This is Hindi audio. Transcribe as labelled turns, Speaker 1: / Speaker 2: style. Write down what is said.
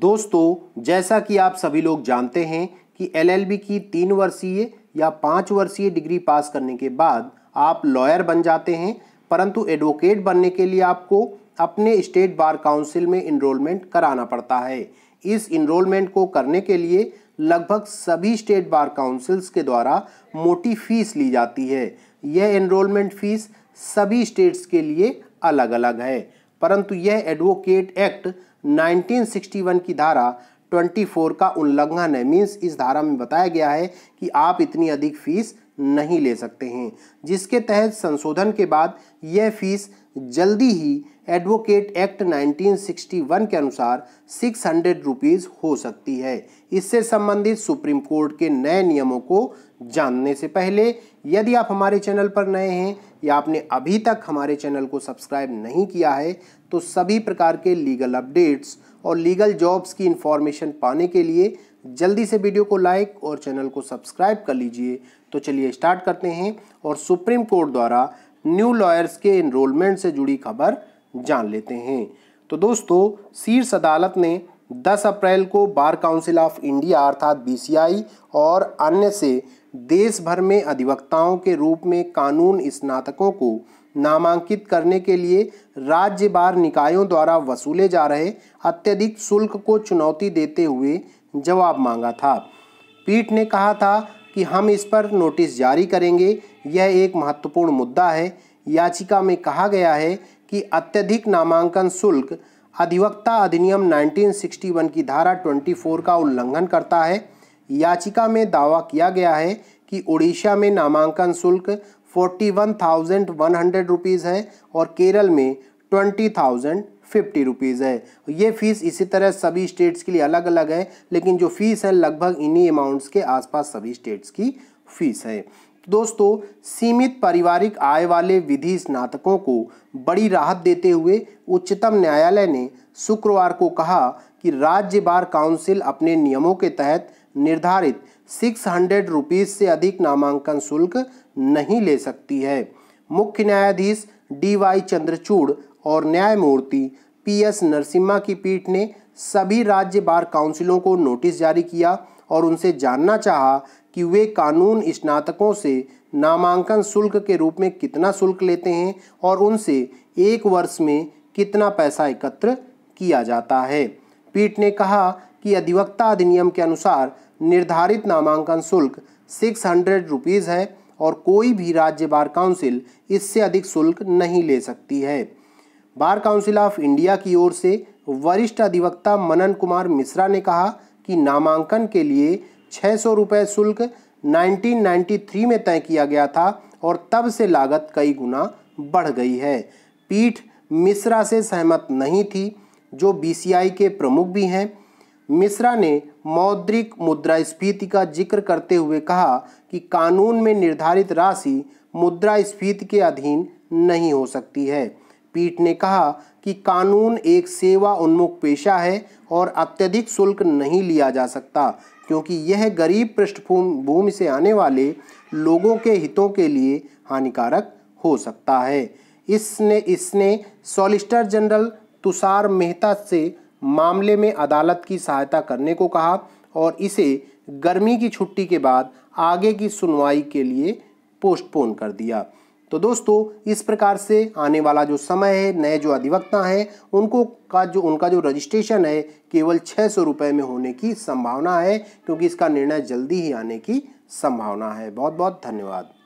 Speaker 1: दोस्तों जैसा कि आप सभी लोग जानते हैं कि एलएलबी की तीन वर्षीय या पाँच वर्षीय डिग्री पास करने के बाद आप लॉयर बन जाते हैं परंतु एडवोकेट बनने के लिए आपको अपने स्टेट बार काउंसिल में इनरोलमेंट कराना पड़ता है इस इनरोलमेंट को करने के लिए लगभग सभी स्टेट बार काउंसिल्स के द्वारा मोटी फीस ली जाती है यह इनरोलमेंट फीस सभी स्टेट्स के लिए अलग अलग है परंतु यह एडवोकेट एक्ट 1961 की धारा 24 का उल्लंघन है मीन्स इस धारा में बताया गया है कि आप इतनी अधिक फीस नहीं ले सकते हैं जिसके तहत संशोधन के बाद यह फीस जल्दी ही एडवोकेट एक्ट 1961 के अनुसार सिक्स हंड्रेड रुपीज़ हो सकती है इससे संबंधित सुप्रीम कोर्ट के नए नियमों को जानने से पहले यदि आप हमारे चैनल पर नए हैं या आपने अभी तक हमारे चैनल को सब्सक्राइब नहीं किया है तो सभी प्रकार के लीगल अपडेट्स और लीगल जॉब्स की इन्फॉर्मेशन पाने के लिए जल्दी से वीडियो को लाइक और चैनल को सब्सक्राइब कर लीजिए तो चलिए स्टार्ट करते हैं और सुप्रीम कोर्ट द्वारा न्यू लॉयर्स के इनरोलमेंट से जुड़ी खबर जान लेते हैं तो दोस्तों शीर्ष अदालत ने 10 अप्रैल को बार काउंसिल ऑफ इंडिया अर्थात बीसीआई और अन्य से देश भर में अधिवक्ताओं के रूप में कानून स्नातकों को नामांकित करने के लिए राज्य बार निकायों द्वारा वसूले जा रहे अत्यधिक शुल्क को चुनौती देते हुए जवाब मांगा था पीठ ने कहा था कि हम इस पर नोटिस जारी करेंगे यह एक महत्वपूर्ण मुद्दा है याचिका में कहा गया है कि अत्यधिक नामांकन शुल्क अधिवक्ता अधिनियम 1961 की धारा 24 का उल्लंघन करता है याचिका में दावा किया गया है कि ओडिशा में नामांकन शुल्क forty one thousand one hundred rupees है और केरल में ट्वेंटी थाउजेंड फिफ्टी रुपीज़ है ये फ़ीस इसी तरह सभी स्टेट्स के लिए अलग अलग है लेकिन जो फ़ीस है लगभग इन्हीं अमाउंट्स के आसपास सभी स्टेट्स की फ़ीस है दोस्तों सीमित पारिवारिक आय वाले विधि स्नातकों को बड़ी राहत देते हुए उच्चतम न्यायालय ने शुक्रवार को कहा कि राज्य बार काउंसिल अपने नियमों के तहत निर्धारित सिक्स हंड्रेड रुपीज़ से अधिक नामांकन शुल्क नहीं ले सकती है मुख्य न्यायाधीश डी वाई चंद्रचूड़ और न्यायमूर्ति पी एस नरसिम्हा की पीठ ने सभी राज्य बार काउंसिलों को नोटिस जारी किया और उनसे जानना चाहा कि वे कानून स्नातकों से नामांकन शुल्क के रूप में कितना शुल्क लेते हैं और उनसे एक वर्ष में कितना पैसा एकत्र किया जाता है पीठ ने कहा कि अधिवक्ता अधिनियम के अनुसार निर्धारित नामांकन शुल्क सिक्स हंड्रेड रुपीज़ है और कोई भी राज्य बार काउंसिल इससे अधिक शुल्क नहीं ले सकती है बार काउंसिल ऑफ इंडिया की ओर से वरिष्ठ अधिवक्ता मनन कुमार मिश्रा ने कहा कि नामांकन के लिए छः सौ रुपये शुल्क 1993 में तय किया गया था और तब से लागत कई गुना बढ़ गई है पीठ मिश्रा से सहमत नहीं थी जो बीसीआई के प्रमुख भी हैं मिश्रा ने मौद्रिक मुद्रास्फीति का जिक्र करते हुए कहा कि कानून में निर्धारित राशि मुद्रास्फीति के अधीन नहीं हो सकती है पीठ ने कहा कि कानून एक सेवा उन्मुख पेशा है और अत्यधिक शुल्क नहीं लिया जा सकता क्योंकि यह गरीब पृष्ठभूमि से आने वाले लोगों के हितों के लिए हानिकारक हो सकता है इसने इसने सॉलिसिटर जनरल तुषार मेहता से मामले में अदालत की सहायता करने को कहा और इसे गर्मी की छुट्टी के बाद आगे की सुनवाई के लिए पोस्टपोन कर दिया तो दोस्तों इस प्रकार से आने वाला जो समय है नए जो अधिवक्ता हैं उनको का जो उनका जो रजिस्ट्रेशन है केवल छः सौ रुपये में होने की संभावना है क्योंकि इसका निर्णय जल्दी ही आने की संभावना है बहुत बहुत धन्यवाद